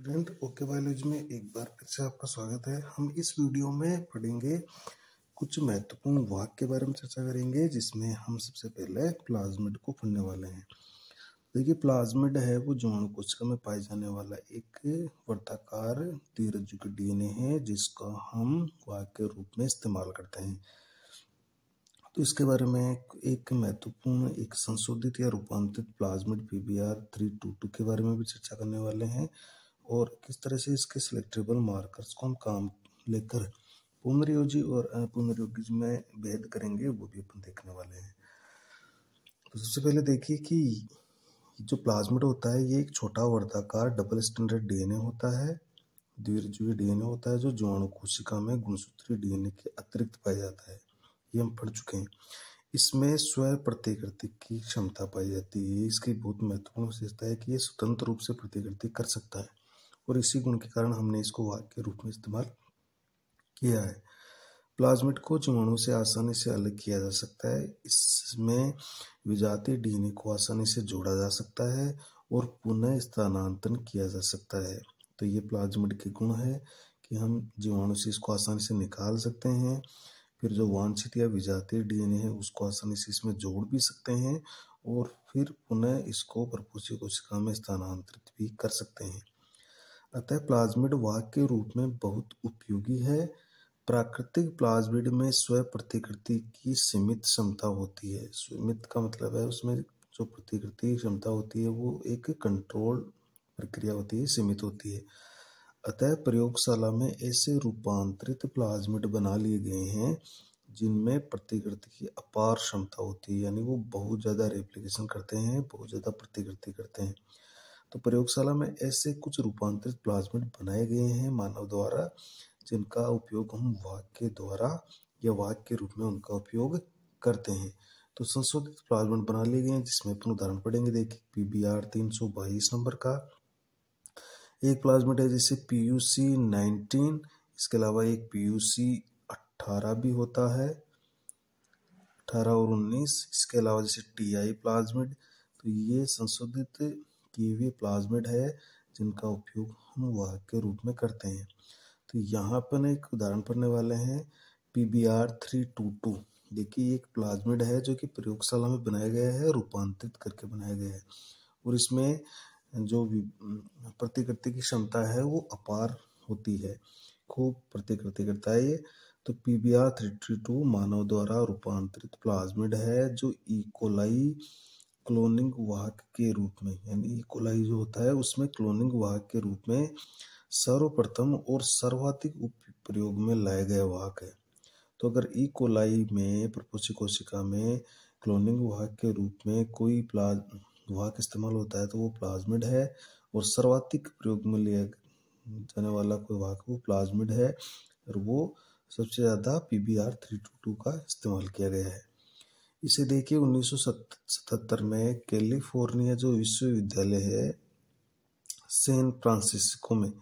Student okay biology में एक बार फिर से आपका स्वागत है हम इस वीडियो में पढ़ेंगे कुछ महत्वपूर्ण वाक के बारे में चर्चा करेंगे जिसमें हम सबसे पहले प्लाज्मिड को पढ़ने वाले हैं देखिए प्लाज्मिड है वो जवाणु कोशिका में पाए जाने वाला एक वर्ताकार द्विरज्जु का डीएनए है जिसका हम वाक के रूप में इस्तेमाल करते हैं तो इसके बारे में एक महत्वपूर्ण एक संशोधित या रूपांतरित प्लाज्मिड पी बी के बारे में भी चर्चा करने वाले हैं और किस तरह से इसके सिलेक्टेबल मार्कर्स को हम काम लेकर पुनर्योजी और अपुनर्योगी में भेद करेंगे वो भी अपन देखने वाले हैं तो सबसे पहले देखिए कि जो प्लाज्मिड होता है ये एक छोटा वर्ताकार डबल स्टैंडर्ड डीएनए होता है द्विरजीवी डीएनए होता है जो ज्वाणु कोशिका में गुणसूत्री डीएनए के अतिरिक्त पाया जाता है ये हम पढ़ चुके हैं इसमें स्वयं प्रतिकृति की क्षमता पाई जाती है इसकी बहुत महत्वपूर्ण विशेषता है कि ये स्वतंत्र रूप से प्रतिकृति कर सकता है और इसी गुण के कारण हमने इसको वाक के रूप में इस्तेमाल किया है प्लाज्मिट को जीवाणु से आसानी से अलग किया जा सकता है इसमें विजाति डीएनए को आसानी से जोड़ा जा सकता है और पुनः स्थानांतरण किया जा सकता है तो ये प्लाज्मिड के गुण है कि हम जीवाणु से इसको आसानी से निकाल सकते हैं फिर जो वांछित या विजातीय डीएनए है उसको आसानी से इसमें जोड़ भी सकते हैं और फिर पुनः इसको प्रपोषी कोशिका में स्थानांतरित भी कर सकते हैं अतः प्लाज्मिड वाहक के रूप में बहुत उपयोगी है प्राकृतिक प्लाज्मिड में स्व प्रतिकृति की सीमित क्षमता होती है सीमित का मतलब है उसमें जो प्रतिकृति क्षमता होती है वो एक कंट्रोल प्रक्रिया होती है सीमित होती है अतः प्रयोगशाला में ऐसे रूपांतरित प्लाज्मिड बना लिए गए हैं जिनमें प्रतिकृति की अपार क्षमता होती है यानी वो बहुत ज़्यादा रेप्लिकेशन करते हैं बहुत ज़्यादा प्रतिकृति करते हैं तो प्रयोगशाला में ऐसे कुछ रूपांतरित प्लाज्मिड बनाए गए हैं मानव द्वारा जिनका उपयोग हम वाक्य द्वारा या वाक्य के रूप में उनका उपयोग करते हैं तो संशोधित प्लाज्मेंट बना लिए गए हैं जिसमें अपन उदाहरण पढ़ेंगे देखिए पी बी आर तीन सौ बाईस नंबर का एक प्लाज्मेट है जैसे पी यू सी नाइनटीन इसके अलावा एक पी यू सी अट्ठारह भी होता है अठारह और उन्नीस इसके अलावा जैसे टी आई प्लाज्मेट तो ये संशोधित कीवी प्लाज्मिड है जिनका उपयोग हम वाहक के रूप में करते हैं तो यहाँ पर एक उदाहरण पढ़ने वाले हैं P B R three two two देखिए एक प्लाज्मिड है जो कि प्रयोगशाला में बनाया गया है रूपांतरित करके बनाया गया है और इसमें जो प्रतिकृति की क्षमता है वो अपार होती है खूब प्रतिकृति करता है ये तो P B R three two मानव द्वारा रूपांतरित प्लाज्मिड है जो इकोलाई e. क्लोनिंग वाहक के रूप में यानी इकोलाई जो होता है उसमें क्लोनिंग वाहक के रूप में सर्वप्रथम और सर्वाधिक प्रयोग में लाया गया वाहक है तो अगर ई e कोलाई में प्रपोषी कोशिका में क्लोनिंग वाहक के रूप में कोई प्लाज वाहक इस्तेमाल होता है तो वो प्लाज्मिड है और सर्वाधिक प्रयोग में लिया जाने वाला कोई वाहक वो प्लाज्मिड है और वो सबसे ज़्यादा P B R three two two का इस्तेमाल किया गया है इसे देखिए 1977 में कैलिफोर्निया जो विश्वविद्यालय है सैन फ्रांसिस्को में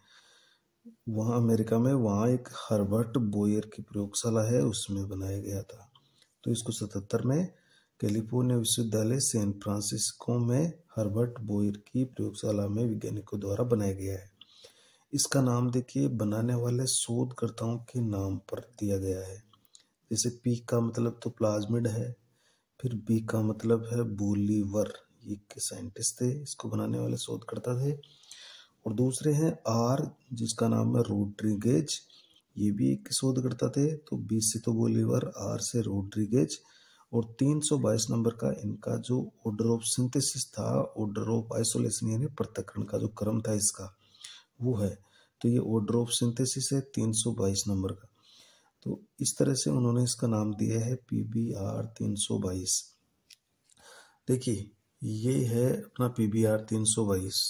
वहाँ अमेरिका में वहाँ एक हर्बर्ट बोयर की प्रयोगशाला है उसमें बनाया गया था तो इसको सतहत्तर में कैलिफोर्निया विश्वविद्यालय सैन फ्रांसिस्को में हर्बर्ट बोयर की प्रयोगशाला में वैज्ञानिकों द्वारा बनाया गया है इसका नाम देखिए बनाने वाले शोधकर्ताओं के नाम पर दिया गया है जैसे पी का मतलब तो प्लाज्मिड है फिर बी का मतलब है बोलीवर ये के साइंटिस्ट थे इसको बनाने वाले शोधकर्ता थे और दूसरे हैं आर जिसका नाम है रोड्रिगेज ये भी एक शोधकर्ता थे तो बी से तो बोलीवर आर से रोड्रिगेज और 322 नंबर का इनका जो ऑर्डर ऑफ सिंथेसिस था ऑर्डर ऑफ आइसोलेशन यानी प्रत्यक्षण का जो क्रम था इसका वो है तो ये ऑर्डर ऑफ सिंथेसिस है 322 नंबर का तो इस तरह से उन्होंने इसका नाम दिया है पी बी आर तीन सौ बाईस देखिए ये है अपना पी बी आर तीन सौ बाईस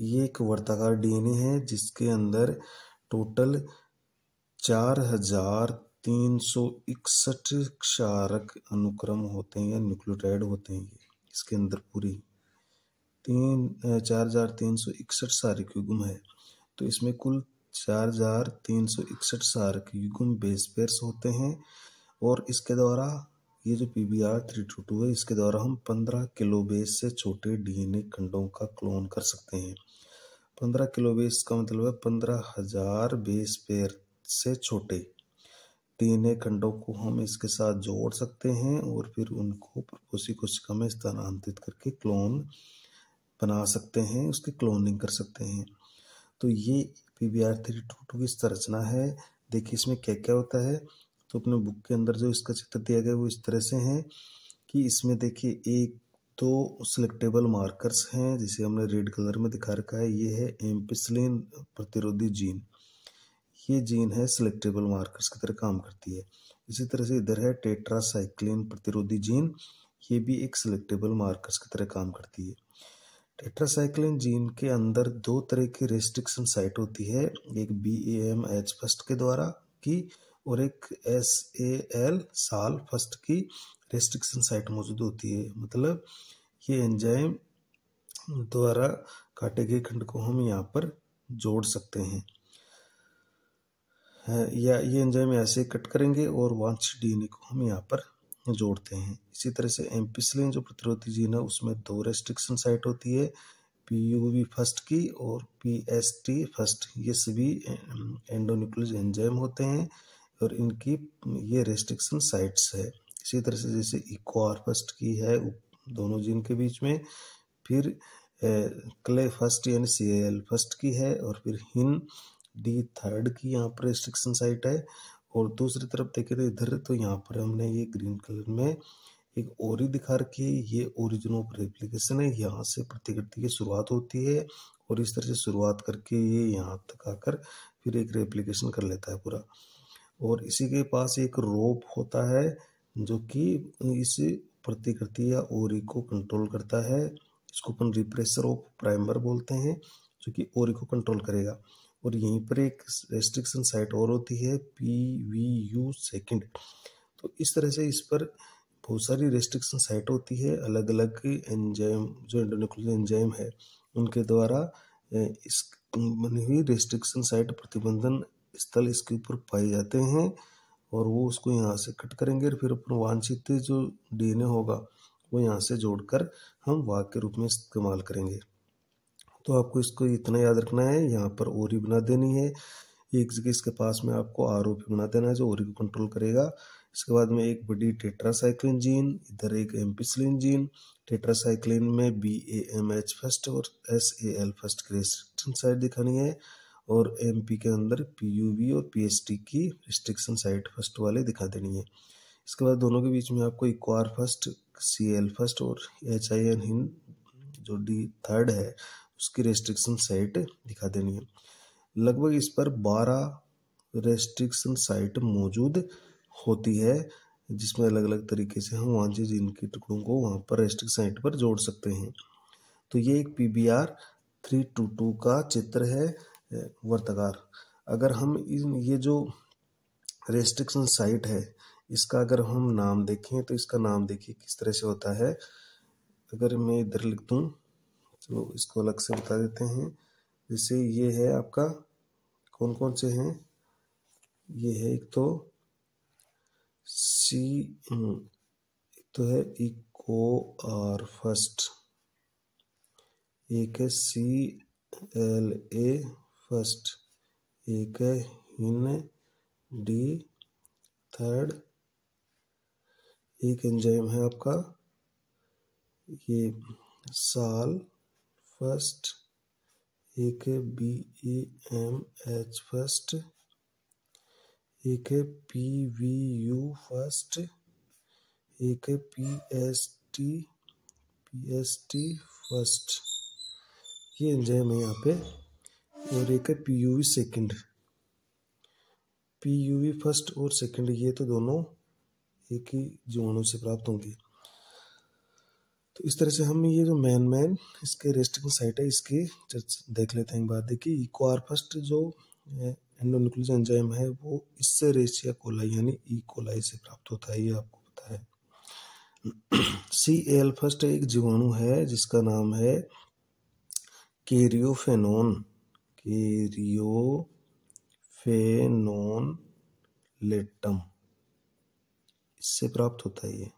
ये एक वर्ताकार डीएनए है जिसके अंदर टोटल चार हजार तीन सौ इकसठ क्षारक अनुक्रम होते हैं या न्यूक्लियोटाइड होते हैं इसके अंदर पूरी तीन चार हजार तीन सौ इकसठ सारे क्यूगम है तो इसमें कुल चार हजार तीन सौ इकसठ सार्क युगम बेस पेयर्स होते हैं और इसके द्वारा ये जो P B R three two two है इसके द्वारा हम पंद्रह किलो बेस से छोटे डीएनए खंडों का क्लोन कर सकते हैं पंद्रह किलो बेस का मतलब है पंद्रह हजार बेस पेयर से छोटे डीएनए खंडों को हम इसके साथ जोड़ सकते हैं और फिर उनको प्रपोषी कोशिका में स्थानांतरित करके क्लोन बना सकते हैं उसकी क्लोनिंग कर सकते हैं तो ये P B R three two two की संरचना है देखिए इसमें क्या क्या होता है तो अपने बुक के अंदर जो इसका चित्र दिया गया वो इस तरह से है कि इसमें देखिए एक दो सिलेक्टेबल मार्कर्स हैं जिसे हमने रेड कलर में दिखा रखा है ये है एम्पिसलिन प्रतिरोधी जीन ये जीन है सिलेक्टेबल मार्कर्स की तरह काम करती है इसी तरह से इधर है टेट्रासाइक्लिन प्रतिरोधी जीन ये भी एक सिलेक्टेबल मार्कर्स की तरह काम करती है टेट्रासाइक्लिन जीन के अंदर दो तरह की रेस्ट्रिक्शन साइट होती है एक B A M H first के द्वारा की और एक S A L Sal first की रेस्ट्रिक्शन साइट मौजूद होती है मतलब ये एंजाइम द्वारा काटे गए खंड को हम यहाँ पर जोड़ सकते हैं हाँ, या ये एंजाइम ऐसे कट करेंगे और वांछित डीएनए को हम यहाँ पर जोड़ते हैं इसी तरह से एम्पिसलिन जो प्रतिरोधी जीन है उसमें दो रेस्ट्रिक्शन साइट होती है पी यू वी फर्स्ट की और पी एस टी फर्स्ट ये सभी एंडोन्यूक्लियस एंजाइम होते हैं और इनकी ये रेस्ट्रिक्शन साइट्स है इसी तरह से जैसे इकोआर फर्स्ट की है दोनों जीन के बीच में फिर क्ले फर्स्ट यानी सी एल फर्स्ट की है और फिर हिन डी थर्ड की यहाँ पर रेस्ट्रिक्शन साइट है और दूसरी तरफ देखे तो इधर तो यहाँ पर हमने ये ग्रीन कलर में एक ओरी दिखा रखी है ये ओरिजिन ऑफ रेप्लीकेशन है यहाँ से प्रतिकृति की शुरुआत होती है और इस तरह से शुरुआत करके ये यहाँ तक आकर फिर एक रेप्लीकेशन कर लेता है पूरा और इसी के पास एक रोप होता है जो कि इस प्रतिकृति या ओरी को कंट्रोल करता है इसको अपन रिप्रेसर ऑफ प्राइमर बोलते हैं जो कि ओरी को कंट्रोल करेगा और यहीं पर एक रेस्ट्रिक्शन साइट और होती है पी वी यू सेकेंड तो इस तरह से इस पर बहुत सारी रेस्ट्रिक्शन साइट होती है अलग अलग एंजाइम जो एंडोनिकुलर एंजाइम है उनके द्वारा इस बनी हुई रेस्ट्रिक्शन साइट प्रतिबंधन स्थल इसके ऊपर पाए जाते हैं और वो उसको यहाँ से कट करेंगे और फिर अपन वांछित जो डीएनए होगा वो यहाँ से जोड़कर हम वाक्य रूप में इस्तेमाल करेंगे तो आपको इसको इतना याद रखना है यहाँ पर ओरी बना देनी है एक जगह इसके पास में आपको आर पी बना देना है जो ओरी को कंट्रोल करेगा इसके बाद में एक बड़ी टेट्रासाइक्लिन जीन इधर एक एम्पिसलिन जीन टेट्रासाइक्लिन में B A M H first और एस ए एल फर्स्ट की रेस्ट्रिक्शन साइट दिखानी है और एम पी के अंदर पी यू वी और पी एच टी की रिस्ट्रिक्शन साइट फर्स्ट वाले दिखा देनी है इसके बाद दोनों के बीच में आपको EcoR first C L first और एच आई एन हिंद जो डी थर्ड है उसकी रेस्ट्रिक्शन साइट दिखा देनी है लगभग इस पर बारह रेस्ट्रिक्शन साइट मौजूद होती है जिसमें अलग अलग तरीके से हम वांछित इनके टुकड़ों को वहाँ पर रेस्ट्रिक्शन साइट पर जोड़ सकते हैं तो ये एक P B R three two two का चित्र है वर्तकार अगर हम इन ये जो रेस्ट्रिक्शन साइट है इसका अगर हम नाम देखें तो इसका नाम देखिए किस तरह से होता है अगर मैं इधर लिख दूँ चलो तो इसको अलग से बता देते हैं जैसे ये है आपका कौन कौन से हैं ये है एक तो सी हम्म, एक तो है इको आर फर्स्ट एक है सी एल ए फर्स्ट एक है हिन डी थर्ड एक एंजाइम है आपका ये साल फर्स्ट एक है B A M H first एक है पी वी यू फर्स्ट एक है P S T P S T first ये एंजाइम है यहाँ पे और एक है P U V second P U V first और सेकेंड ये तो दोनों एक ही जीवाणु से प्राप्त होंगे तो इस तरह से हम ये जो मैन मैन इसके रेस्टिंग साइट है इसकी देख लेते हैं एक बार देखिए इक्वार फर्स्ट जो एंडोनिकुलस एंजाइम है वो इससे रेशिया कोलाई यानी ई e कोलाई से प्राप्त होता है ये आपको पता है सी एल फर्स्ट एक जीवाणु है जिसका नाम है केरियोफेनोन केरियोफेनोन लेटम इससे प्राप्त होता है ये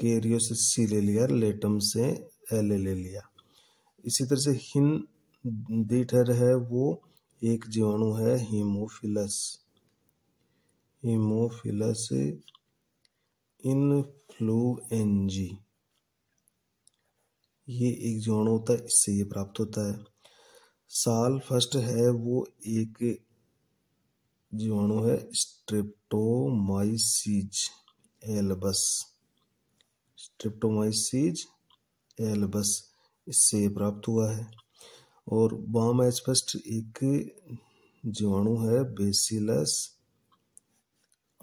केरियो से सी ले लिया लेटम से एल ले लिया इसी तरह से हिन दीठर है वो एक जीवाणु है हीमोफिलस हीमोफिलस इनफ्लुएंजी ये एक जीवाणु होता है इससे ये प्राप्त होता है साल फर्स्ट है वो एक जीवाणु है स्ट्रेप्टोमाइसिज एलबस स्ट्रिप्टोमाइसिस एल्बस इससे प्राप्त हुआ है और बाम एजफस्ट एक जीवाणु है बेसिलस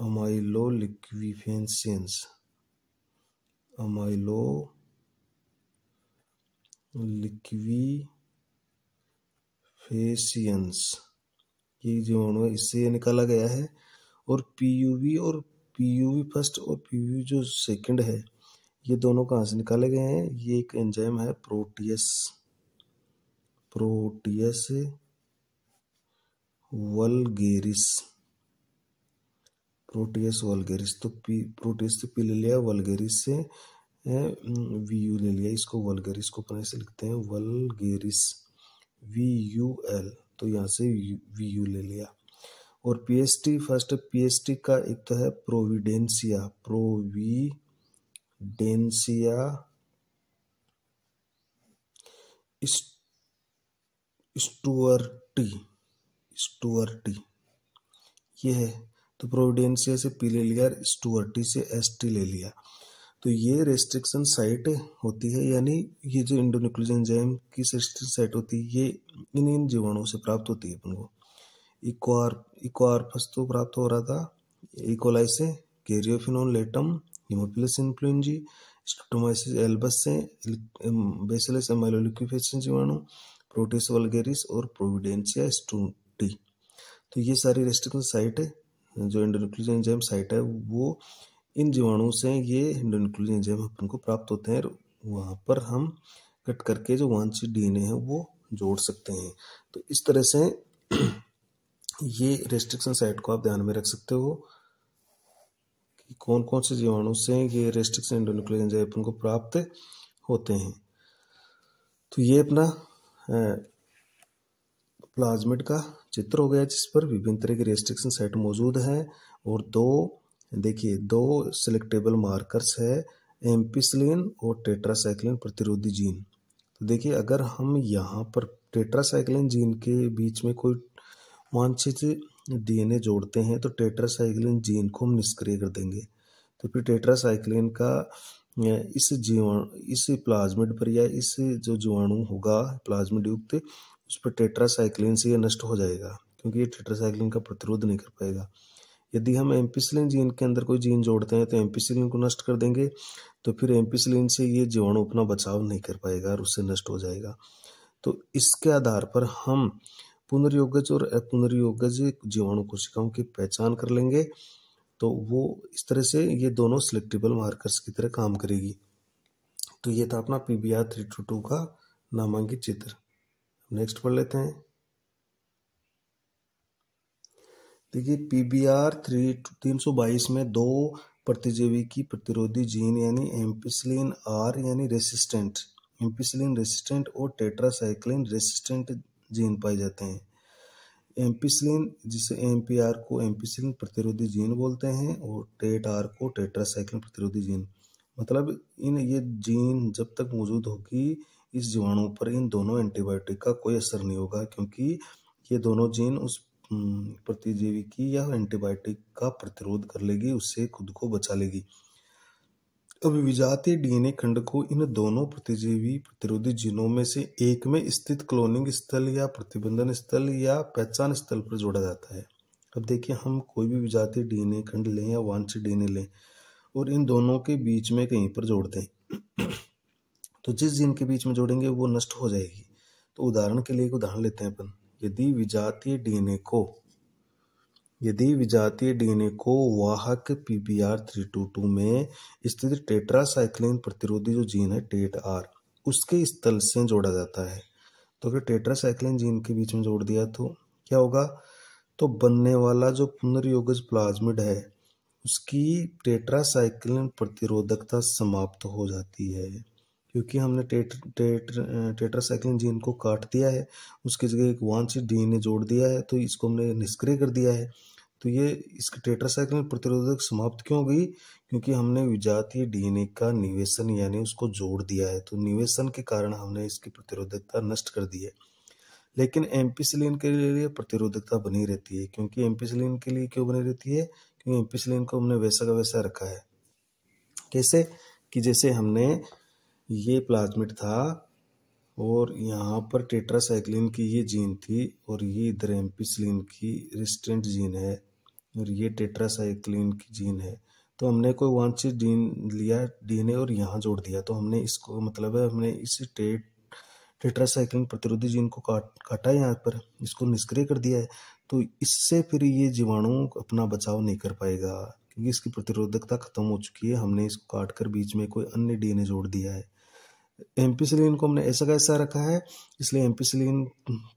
अमाइलो लिक्विफेंसियंस अमाइलो फेसियंस ये जीवाणु है इससे निकाला गया है और पीयूवी और पीयूवी फर्स्ट और पीयूवी जो सेकंड है ये दोनों कहाँ से निकाले गए हैं ये एक एंजाइम है Proteus Proteus vulgaris Proteus vulgaris तो पी प्रोटीएस से पी ले लिया वलगेरिस से वी यू ले लिया इसको वलगेरिस को अपने से लिखते हैं वलगेरिस वी यू एल तो यहाँ से वी यू ले लिया और पीएसटी फर्स्ट पीएसटी का एक तो है प्रोविडेंसिया प्रोवी डेंसिया स्टुअर्टी स्टुअर्टी ये है तो प्रोविडेंसिया से पी ले लिया और स्टुअर्टी से एस टी ले लिया तो ये रेस्ट्रिक्शन साइट होती है यानी ये जो इंडोन्यूक्लियोजन जैम की रेस्ट्रिक्शन साइट होती है ये इन इन जीवाणुओं से प्राप्त होती है अपन को इक्वार इक्वारफस तो प्राप्त हो रहा था इकोलाइसे से Caryophanon latum Haemophilus influenzae Streptomyces albus से बेसिलस एमाइलोलिक्विफेशन जीवाणु प्रोटेस वलगेरिस और प्रोविडेंसिया स्टूटी तो ये सारी रेस्ट्रिक्शन साइट है जो इंडोन्यूक्लियोजन एंजाइम साइट है वो इन जीवाणुओं से ये इंडोन्यूक्लियोजन एंजाइम अपन को प्राप्त होते हैं वहाँ पर हम कट करके जो वांछित डीएनए है वो जोड़ सकते हैं तो इस तरह से ये रेस्ट्रिक्शन साइट को आप ध्यान में रख सकते हो कि कौन कौन से जीवाणु से ये रेस्ट्रिक्शन एंडोन्यूक्लियर एंजाइम अपन को प्राप्त होते हैं तो ये अपना प्लाज्मिड का चित्र हो गया जिस पर विभिन्न तरह के रेस्ट्रिक्शन सेट मौजूद हैं और दो देखिए दो सिलेक्टेबल मार्कर्स है एम्पिसलिन और टेट्रासाइक्लिन प्रतिरोधी जीन तो देखिए अगर हम यहाँ पर टेट्रासाइक्लिन जीन के बीच में कोई वांछित डीएनए जोड़ते हैं तो टेट्रासाइक्लिन जीन को हम निष्क्रिय कर देंगे तो फिर टेट्रासाइक्लिन का इस जीवाणु इस प्लाज्मिड पर या इस जो जीवाणु होगा प्लाज्मिड युक्त उस पर टेट्रासाइक्लिन से यह नष्ट हो जाएगा क्योंकि ये टेट्रासाइक्लिन का प्रतिरोध नहीं कर पाएगा यदि हम एम्पिसलिन जीन के अंदर कोई जीन जोड़ते हैं तो एम्पिसलिन को नष्ट कर देंगे तो फिर एम्पिसलिन से ये जीवाणु अपना बचाव नहीं कर पाएगा और उससे नष्ट हो जाएगा तो इसके आधार पर हम पुनर्योगज और अपुनर्योगज जीवाणु कोशिकाओं की पहचान कर लेंगे तो वो इस तरह से ये दोनों सिलेक्टेबल मार्कर्स की तरह काम करेगी तो ये था अपना P B R three two two का नामांकित चित्र नेक्स्ट पढ़ लेते हैं देखिए पी बी आर थ्री तीन सौ बाईस में दो प्रतिजीवी की प्रतिरोधी जीन यानी एम्पिसलिन आर यानी रेसिस्टेंट एम्पिसलिन रेसिस्टेंट और टेट्रासाइक्लिन रेसिस्टेंट जीन पाए जाते हैं एम्पिसलिन जिसे एम पी आर को एम्पिसिलिन प्रतिरोधी जीन बोलते हैं और टेट आर को टेट्रासाइक्लिन प्रतिरोधी जीन मतलब इन ये जीन जब तक मौजूद होगी इस जीवाणु पर इन दोनों एंटीबायोटिक का कोई असर नहीं होगा क्योंकि ये दोनों जीन उस प्रतिजीवी की या एंटीबायोटिक का प्रतिरोध कर लेगी उससे खुद को बचा लेगी अब विजातीय डीएनए खंड को इन दोनों प्रतिजीवी प्रतिरोधी जीनों में से एक में स्थित क्लोनिंग स्थल या प्रतिबंधन स्थल या पहचान स्थल पर जोड़ा जाता है अब देखिए हम कोई भी विजातीय डीएनए खंड लें या वांछित डीएनए लें और इन दोनों के बीच में कहीं पर जोड़ दें तो जिस जीन के बीच में जोड़ेंगे वो नष्ट हो जाएगी तो उदाहरण के लिए एक उदाहरण लेते हैं अपन यदि विजातीय डीएनए को यदि विजातीय डीएनए को वाहक पीबीआर थ्री टू टू में स्थित टेट्रासाइक्लिन प्रतिरोधी जो जीन है टेट आर उसके स्थल से जोड़ा जाता है तो अगर टेट्रासाइक्लिन जीन के बीच में जोड़ दिया तो क्या होगा तो बनने वाला जो पुनर्योगज प्लाज्मिड है उसकी टेट्रासाइक्लिन प्रतिरोधकता समाप्त हो जाती है क्योंकि हमने टेट टेट टेट्रासाइक्लिन जीन को काट दिया है उसकी जगह एक वांछित डीएनए जोड़ दिया है तो इसको हमने निष्क्रिय कर दिया है तो ये इसकी टेट्रासाइक्लिन प्रतिरोधक समाप्त क्यों गई क्योंकि हमने विजातीय डीएनए का निवेशन यानी उसको जोड़ दिया है तो निवेशन के कारण हमने इसकी प्रतिरोधकता नष्ट कर दी है लेकिन एम्पिसिलिन के लिए प्रतिरोधकता बनी रहती है क्योंकि एम्पिसिलिन के लिए क्यों बनी रहती है क्योंकि एम्पिसिलिन को हमने वैसा का वैसा रखा है कैसे कि जैसे हमने ये प्लाज्मिट था और यहाँ पर टेट्रासाइक्लिन की ये जीन थी और ये इधर एम्पिसिलिन की रेस्टेंट जीन है और ये टेट्रासाइक्लिन की जीन है तो हमने कोई वांछित जीन लिया डीएनए और यहाँ जोड़ दिया तो हमने इसको मतलब है हमने इस टेट टेट्रासाइक्लिन प्रतिरोधी जीन को काट काटा यहाँ पर इसको निष्क्रिय कर दिया है तो इससे फिर ये जीवाणु अपना बचाव नहीं कर पाएगा क्योंकि इसकी प्रतिरोधकता खत्म हो चुकी है हमने इसको काट कर बीच में कोई अन्य डीएनए जोड़ दिया है एम्पिसलिन को हमने ऐसा का ऐसा रखा है इसलिए एम्पिसलिन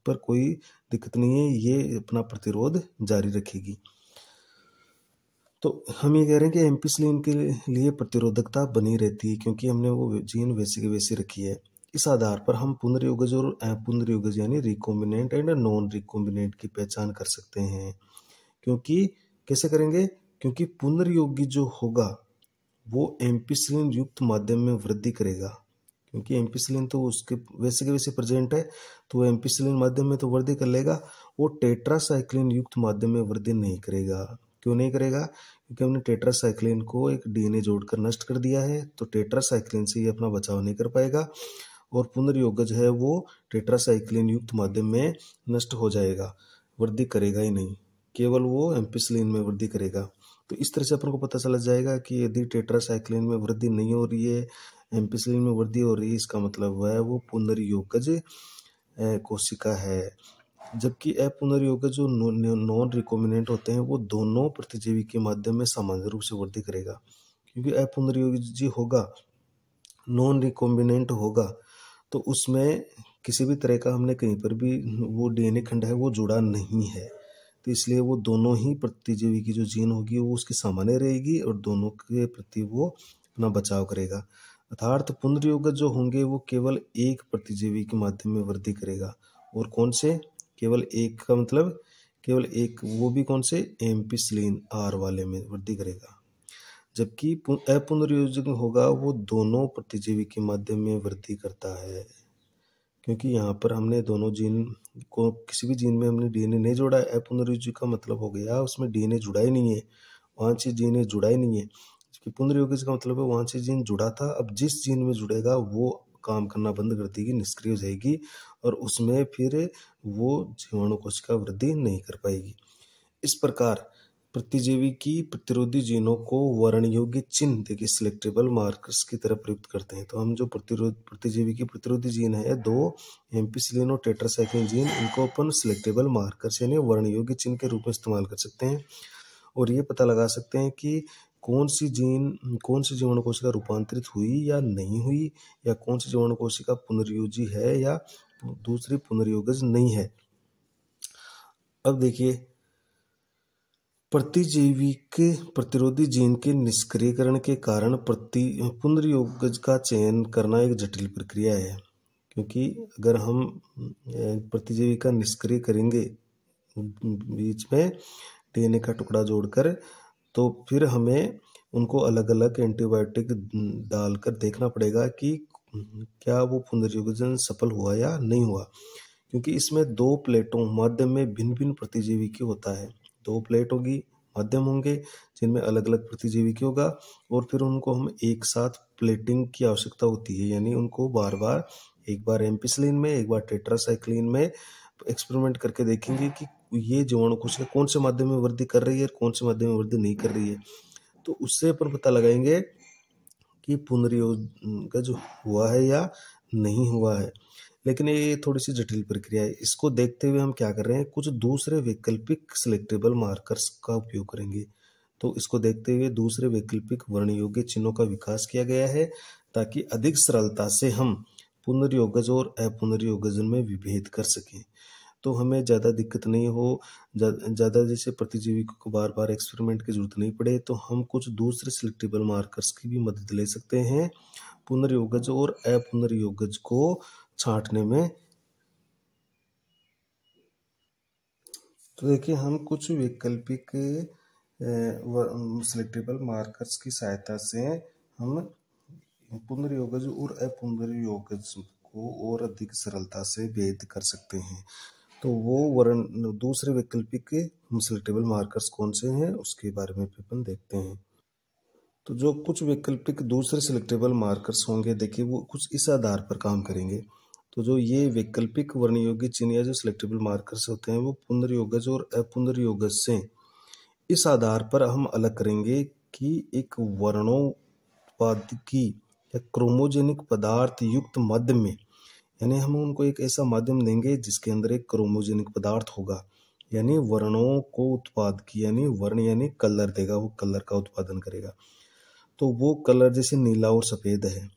पर कोई दिक्कत नहीं है ये अपना प्रतिरोध जारी रखेगी तो हम ये कह रहे हैं कि एम्पिसलिन के लिए प्रतिरोधकता बनी रहती है क्योंकि हमने वो जीन वैसे के वैसे रखी है इस आधार पर हम पुनर्युगज और पुनर्युगज यानी रिकॉम्बिनेंट एंड नॉन रिकॉम्बिनेंट की पहचान कर सकते हैं क्योंकि कैसे करेंगे क्योंकि पुनर्योगी जो होगा वो एम्पिसलिन युक्त माध्यम में वृद्धि करेगा क्योंकि एम्पिसलिन तो उसके वैसे के वैसे प्रेजेंट है तो वो एम्पिसलिन माध्यम में तो वृद्धि कर लेगा वो टेट्रासाइक्लिन युक्त माध्यम में वृद्धि नहीं करेगा क्यों नहीं करेगा क्योंकि हमने टेट्रासाइक्लिन को एक डीएनए जोड़कर नष्ट कर दिया है तो टेट्रासाइक्लिन से ये अपना बचाव नहीं कर पाएगा और पुनर्योगज है वो टेट्रासाइक्लिन युक्त माध्यम में नष्ट हो जाएगा वृद्धि करेगा ही नहीं केवल वो एम्पिसलिन में वृद्धि करेगा तो इस तरह से अपन को पता चला जाएगा कि यदि टेट्रासाइक्लिन में वृद्धि नहीं हो रही है एम्पिसलिन में वृद्धि हो रही है इसका मतलब वह वो पुनर्योगज कोशिका है जबकि पुनर्योग जो नॉन रिकोमिनेंट होते हैं वो दोनों प्रतिजीवी के माध्यम में सामान्य रूप से वृद्धि करेगा क्योंकि जी होगा नॉन रिकॉम्बिनेंट होगा तो उसमें किसी भी तरह का हमने कहीं पर भी वो डीएनए खंड है वो जुड़ा नहीं है तो इसलिए वो दोनों ही प्रतिजीवी की जो जीन होगी वो उसकी सामान्य रहेगी और दोनों के प्रति वो अपना बचाव करेगा अर्थात पुनर्योग जो होंगे वो केवल एक प्रतिजीवी के माध्यम में वृद्धि करेगा और कौन से केवल एक का मतलब केवल एक वो भी कौन से एम्पिसलिन आर वाले में वृद्धि करेगा जबकि अपुनर्योजक होगा वो दोनों प्रतिजीवी के माध्यम में वृद्धि करता है क्योंकि यहाँ पर हमने दोनों जीन को किसी भी जीन में हमने डीएनए नहीं जोड़ा है अपुनर्योजी का मतलब हो गया उसमें डीएनए जुड़ा ही नहीं है वहाँ से डीएनए जुड़ा ही नहीं है जबकि पुनर्योगी का मतलब है वहाँ से जीन जुड़ा था अब जिस जीन में जुड़ेगा वो काम करना बंद कर देगी निष्क्रिय हो जाएगी और उसमें फिर वो जीवाणु कोशिका वृद्धि नहीं कर पाएगी इस प्रकार प्रतिजीवी की प्रतिरोधी जीनों को वर्ण योग्य चिन्ह देखिए सिलेक्टेबल मार्कर्स की तरह प्रयुक्त करते हैं तो हम जो प्रतिरोध प्रतिजीवी की प्रतिरोधी जीन है दो एम्पीसिलिनो टेट्रासाइक्लिन जीन इनको अपन सिलेक्टेबल मार्कर्स यानी वर्ण योग्य चिन्ह के रूप में इस्तेमाल कर सकते हैं और ये पता लगा सकते हैं कि कौन सी जीन कौन सी जीवाणु कोशिका रूपांतरित हुई या नहीं हुई या कौन सी जीवाणु कोशिका पुनर्योजी है या दूसरी पुनर्योगज नहीं है अब देखिए के प्रतिरोधी जीन के निष्क्रियकरण के कारण प्रति पुनर्योगज का चयन करना एक जटिल प्रक्रिया है क्योंकि अगर हम प्रतिजीवी का निष्क्रिय करेंगे बीच में डीएनए का टुकड़ा जोड़कर तो फिर हमें उनको अलग अलग एंटीबायोटिक डालकर देखना पड़ेगा कि क्या वो पुनर्जीवन सफल हुआ या नहीं हुआ क्योंकि इसमें दो प्लेटों माध्यम में भिन्न भिन्न प्रतिजीवी की होता है दो प्लेट होगी माध्यम होंगे जिनमें अलग अलग प्रतिजीवी की होगा और फिर उनको हम एक साथ प्लेटिंग की आवश्यकता होती है यानी उनको बार बार एक बार एम्पिसलिन में एक बार टेट्रासाइक्लिन में एक्सपेरिमेंट करके देखेंगे कि ये जीवाणु कोशिका कौन से माध्यम में वृद्धि कर रही है और कौन से माध्यम में वृद्धि नहीं कर रही है तो उससे अपन पता लगाएंगे कि का जो हुआ है या नहीं हुआ है लेकिन ये थोड़ी सी जटिल प्रक्रिया है इसको देखते हुए हम क्या कर रहे हैं कुछ दूसरे वैकल्पिक सिलेक्टेबल मार्कर्स का उपयोग करेंगे तो इसको देखते हुए दूसरे वैकल्पिक वर्ण योग्य चिन्हों का विकास किया गया है ताकि अधिक सरलता से हम पुनर्योगज और अपुनर्योगजन में विभेद कर सकें तो हमें ज़्यादा दिक्कत नहीं हो ज़्यादा जैसे प्रतिजीवी को बार बार एक्सपेरिमेंट की जरूरत नहीं पड़े तो हम कुछ दूसरे सिलेक्टेबल मार्कर्स की भी मदद ले सकते हैं पुनर्योगज और अपुनर्योगज को छांटने में तो देखिए हम कुछ वैकल्पिक सिलेक्टेबल मार्कर्स की सहायता से हम पुनर्योगज और अपुनर्योगज को और अधिक सरलता से भेद कर सकते हैं तो वो वर्ण दूसरे वैकल्पिक के सिलेक्टेबल मार्कर्स कौन से हैं उसके बारे में भी अपन देखते हैं तो जो कुछ वैकल्पिक दूसरे सिलेक्टेबल मार्कर्स होंगे देखिए वो कुछ इस आधार पर काम करेंगे तो जो ये वैकल्पिक वर्णयोग्य चिन्ह या जो सिलेक्टेबल मार्कर्स होते हैं वो पुनर्योगज और अपुनर्योगज से इस आधार पर हम अलग करेंगे कि एक वर्णोपाद की या क्रोमोजेनिक पदार्थ युक्त मध्य में यानी हम उनको एक ऐसा माध्यम देंगे जिसके अंदर एक क्रोमोजेनिक पदार्थ होगा यानी वर्णों को उत्पाद की यानी वर्ण यानी कलर देगा वो कलर का उत्पादन करेगा तो वो कलर जैसे नीला और सफ़ेद है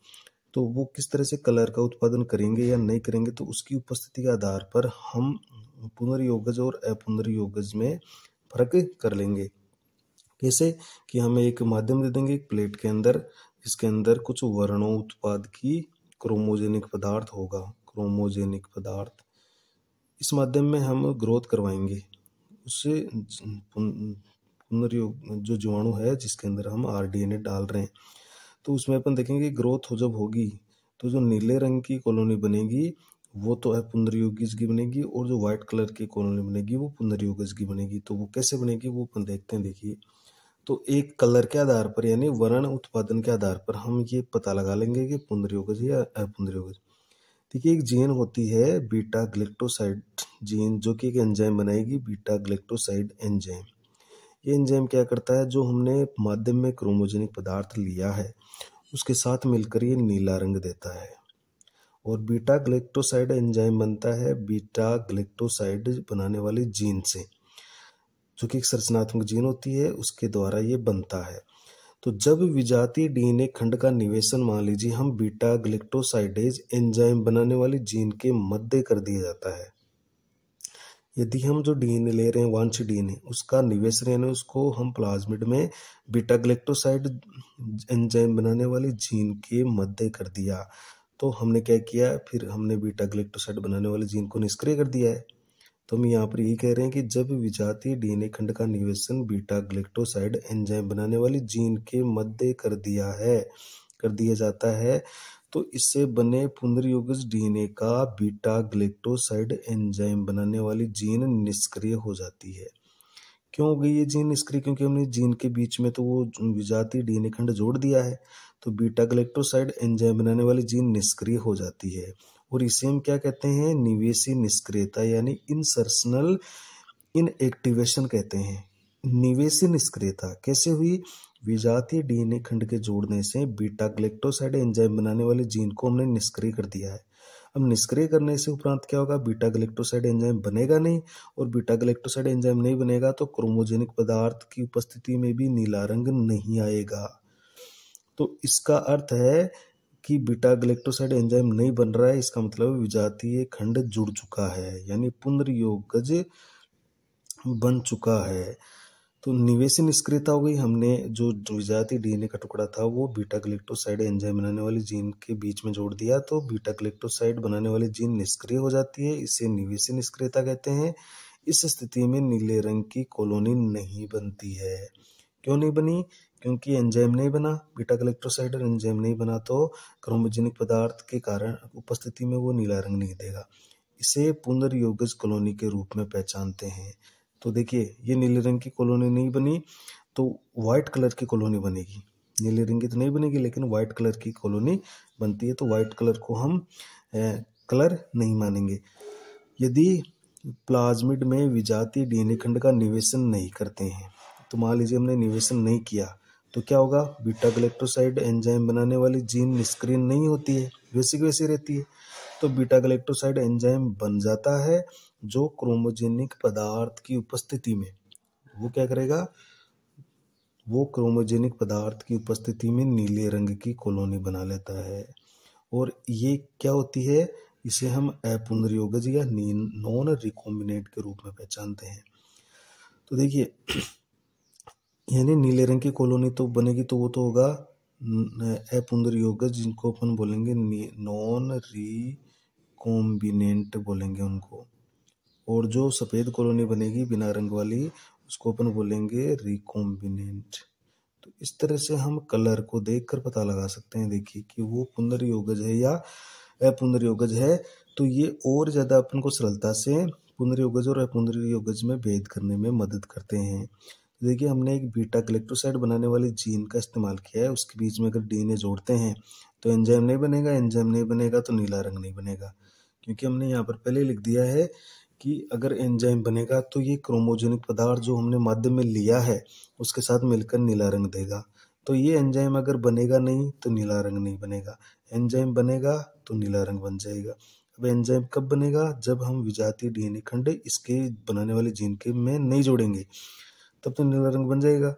तो वो किस तरह से कलर का उत्पादन करेंगे या नहीं करेंगे तो उसकी उपस्थिति के आधार पर हम पुनर्योगज और अपुनर्योगज में फर्क कर लेंगे कैसे कि हमें एक माध्यम दे देंगे एक प्लेट के अंदर जिसके अंदर कुछ वर्णों उत्पाद की क्रोमोजेनिक पदार्थ होगा क्रोमोजेनिक पदार्थ इस माध्यम में हम ग्रोथ करवाएंगे उससे पुनर्योग जो जीवाणु है जिसके अंदर हम आर डाल रहे हैं तो उसमें अपन देखेंगे ग्रोथ हो जब होगी तो जो नीले रंग की कॉलोनी बनेगी वो तो है पुनर्योगिज की बनेगी और जो व्हाइट कलर की कॉलोनी बनेगी वो पुनर्योगज की बनेगी तो वो कैसे बनेगी वो अपन देखते हैं देखिए तो एक कलर के आधार पर यानी वर्ण उत्पादन के आधार पर हम ये पता लगा लेंगे कि पुनर्योगज या अपुंद्रियोगज देखिए एक जीन होती है बीटा ग्लेक्टोसाइड जीन जो कि एक एंजाइम बनाएगी बीटा ग्लेक्टोसाइड एंजाइम ये एंजाइम क्या करता है जो हमने माध्यम में क्रोमोजेनिक पदार्थ लिया है उसके साथ मिलकर ये नीला रंग देता है और बीटा ग्लेक्टोसाइड एंजाइम बनता है बीटा ग्लेक्टोसाइड बनाने वाले जीन से जो कि एक संरचनात्मक जीन होती है उसके द्वारा ये बनता है तो जब विजातीय डीएनए खंड का निवेशन मान लीजिए हम बीटा ग्लिक्टोसाइडेज एंजाइम बनाने वाली जीन के मध्य कर दिया जाता है यदि हम जो डीएनए ले रहे हैं वंश डीएनए उसका निवेशन यानी उसको हम प्लाज्मिड में बीटा ग्लेक्टोसाइड एंजाइम बनाने वाली जीन के मध्य कर दिया तो हमने क्या किया फिर हमने बीटा ग्लेक्टोसाइड बनाने वाले जीन को निष्क्रिय कर दिया है तो हम यहाँ पर ये कह रहे हैं कि जब विजातीय डीएनए खंड का निवेशन बीटा ग्लेक्टोसाइड एंजाइम बनाने वाली जीन के मध्य कर दिया है कर दिया जाता है तो इससे बने पुनर्युग डीएनए का बीटा ग्लेक्टोसाइड एंजाइम बनाने वाली जीन निष्क्रिय हो जाती है क्यों हो गई ये जीन निष्क्रिय क्योंकि हमने जीन के बीच में तो वो विजातीय डीएनए खंड जोड़ दिया है तो बीटा ग्लेक्टोसाइड एंजाइम बनाने वाली जीन निष्क्रिय हो जाती है और इसे हम क्या कहते हैं निवेशी निष्क्रियता यानी इंसर्सनल इन एक्टिवेशन कहते हैं निवेशी निष्क्रियता कैसे हुई विजातीय डीएनए खंड के जोड़ने से बीटा ग्लेक्टोसाइड एंजाइम बनाने वाले जीन को हमने निष्क्रिय कर दिया है अब निष्क्रिय करने से उपरांत क्या होगा बीटा ग्लेक्टोसाइड एंजाइम बनेगा नहीं और बीटा ग्लेक्टोसाइड एंजाइम नहीं बनेगा तो क्रोमोजेनिक पदार्थ की उपस्थिति में भी नीला रंग नहीं आएगा तो इसका अर्थ है कि बीटा गलेक्टोसाइड एंजाइम नहीं बन रहा है इसका मतलब विजातीय खंड जुड़ चुका है यानी पुनर्योगज बन चुका है तो निवेश निष्क्रियता हो गई हमने जो विजातीय डीएनए का टुकड़ा था वो बीटा गलेक्टोसाइड एंजाइम बनाने वाली जीन के बीच में जोड़ दिया तो बीटा गलेक्टोसाइड बनाने वाली जीन निष्क्रिय हो जाती है इसे निवेश निष्क्रियता कहते हैं इस स्थिति में नीले रंग की कॉलोनी नहीं बनती है क्यों नहीं बनी क्योंकि एंजाइम नहीं बना बीटा कलेक्ट्रोसाइडर एंजाइम नहीं बना तो क्रोमोजेनिक पदार्थ के कारण उपस्थिति में वो नीला रंग नहीं देगा इसे पुनर्योगज कॉलोनी के रूप में पहचानते हैं तो देखिए ये नीले रंग की कॉलोनी नहीं बनी तो व्हाइट कलर की कॉलोनी बनेगी नीले रंग की तो नहीं बनेगी लेकिन वाइट कलर की कॉलोनी बनती है तो व्हाइट कलर को हम ए, कलर नहीं मानेंगे यदि प्लाज्मिड में विजाती डीएनए खंड का निवेशन नहीं करते हैं तो मान लीजिए हमने निवेशन नहीं किया तो क्या होगा बीटा गलेक्टोसाइड एंजाइम बनाने वाली जीन निष्क्रिय नहीं होती है वैसी की वैसी रहती है तो बीटा गलेक्टोसाइड एंजाइम बन जाता है जो क्रोमोजेनिक पदार्थ की उपस्थिति में वो क्या करेगा वो क्रोमोजेनिक पदार्थ की उपस्थिति में नीले रंग की कॉलोनी बना लेता है और ये क्या होती है इसे हम एपुनर्योगज या नॉन रिकॉम्बिनेट के रूप में पहचानते हैं तो देखिए यानी नीले रंग की कॉलोनी तो बनेगी तो वो तो होगा एपुंदरी योग जिनको अपन बोलेंगे नॉन री कॉम्बिनेंट बोलेंगे उनको और जो सफ़ेद कॉलोनी बनेगी बिना रंग वाली उसको अपन बोलेंगे रिकॉम्बिनेंट तो इस तरह से हम कलर को देखकर पता लगा सकते हैं देखिए कि वो पुनर्योगज है या योगज है तो ये और ज़्यादा अपन को सरलता से पुनर्योगज और अपुंदर योगज में भेद करने में मदद करते हैं देखिए हमने एक बीटा कलेक्ट्रोसाइड बनाने वाले जीन का इस्तेमाल किया है उसके बीच में अगर डीएनए जोड़ते हैं तो एंजाइम नहीं बनेगा एंजाइम नहीं बनेगा तो नीला रंग नहीं बनेगा क्योंकि हमने यहाँ पर पहले लिख दिया है कि अगर एंजाइम बनेगा तो ये क्रोमोजेनिक पदार्थ जो हमने माध्यम में लिया है उसके साथ मिलकर नीला रंग देगा तो ये एंजाइम अगर बनेगा नहीं तो नीला रंग नहीं बनेगा एंजाइम बनेगा तो नीला रंग बन जाएगा अब एंजाइम कब बनेगा जब हम विजातीय डीएनए खंड इसके बनाने वाले जीन के में नहीं जोड़ेंगे तब तो नीला रंग बन जाएगा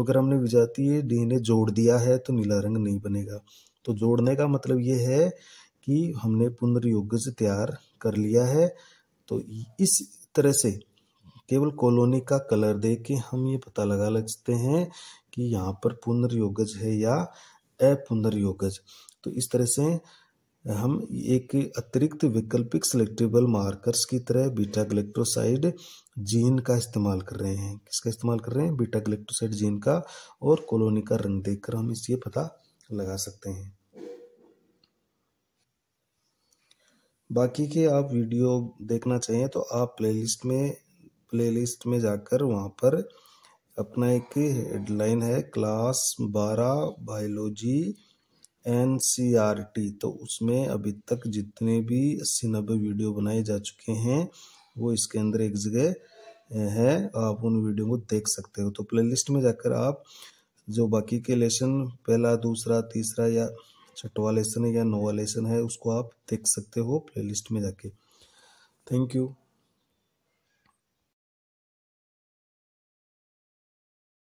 अगर हमने विजातीय डी ने जोड़ दिया है तो नीला रंग नहीं बनेगा तो जोड़ने का मतलब ये है कि हमने पुनर्युगज तैयार कर लिया है तो इस तरह से केवल कॉलोनी का कलर दे के हम ये पता लगा सकते हैं कि यहाँ पर पुनर्योगज है या अपुनर्योगज तो इस तरह से हम एक अतिरिक्त वैकल्पिक सिलेक्टेबल मार्कर्स की तरह बीटा गलेक्ट्रोसाइड जीन का इस्तेमाल कर रहे हैं किसका इस्तेमाल कर रहे हैं बीटा गलेक्ट्रोसाइड जीन का और कॉलोनी का रंग देखकर हम इसे पता लगा सकते हैं बाकी के आप वीडियो देखना चाहिए तो आप प्लेलिस्ट में प्लेलिस्ट में जाकर वहाँ पर अपना एक हेडलाइन है क्लास बारह biology N C R T तो उसमें अभी तक जितने भी अस्सी नब्बे वीडियो बनाए जा चुके हैं वो इसके अंदर एक जगह है आप उन वीडियो को देख सकते हो तो प्लेलिस्ट में जाकर आप जो बाकी के लेसन पहला दूसरा तीसरा या छठवा लेसन है या नौवा लेसन है उसको आप देख सकते हो प्लेलिस्ट में जाके थैंक यू